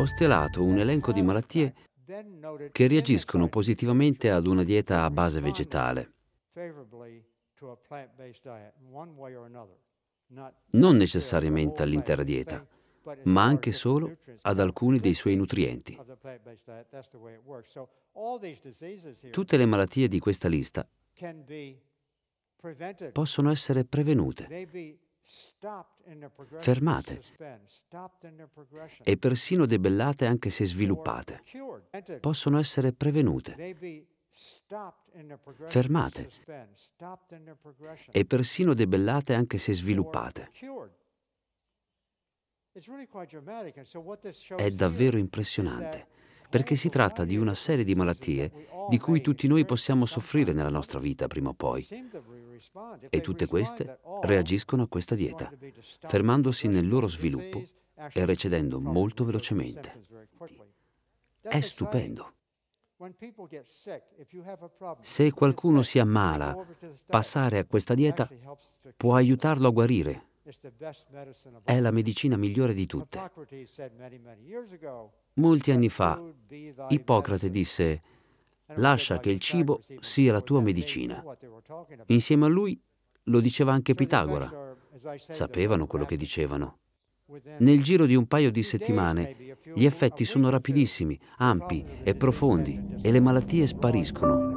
ho stilato un elenco di malattie che reagiscono positivamente ad una dieta a base vegetale. Non necessariamente all'intera dieta, ma anche solo ad alcuni dei suoi nutrienti. Tutte le malattie di questa lista possono essere prevenute fermate e persino debellate anche se sviluppate. Possono essere prevenute, fermate e persino debellate anche se sviluppate. È davvero impressionante perché si tratta di una serie di malattie di cui tutti noi possiamo soffrire nella nostra vita prima o poi. E tutte queste reagiscono a questa dieta, fermandosi nel loro sviluppo e recedendo molto velocemente. È stupendo. Se qualcuno si ammala, passare a questa dieta può aiutarlo a guarire. È la medicina migliore di tutte. Molti anni fa, Ippocrate disse lascia che il cibo sia la tua medicina. Insieme a lui lo diceva anche certo, Pitagora. Sapevano quello che dicevano. Nel giro di un paio di settimane gli effetti sono rapidissimi, ampi e profondi e le malattie spariscono.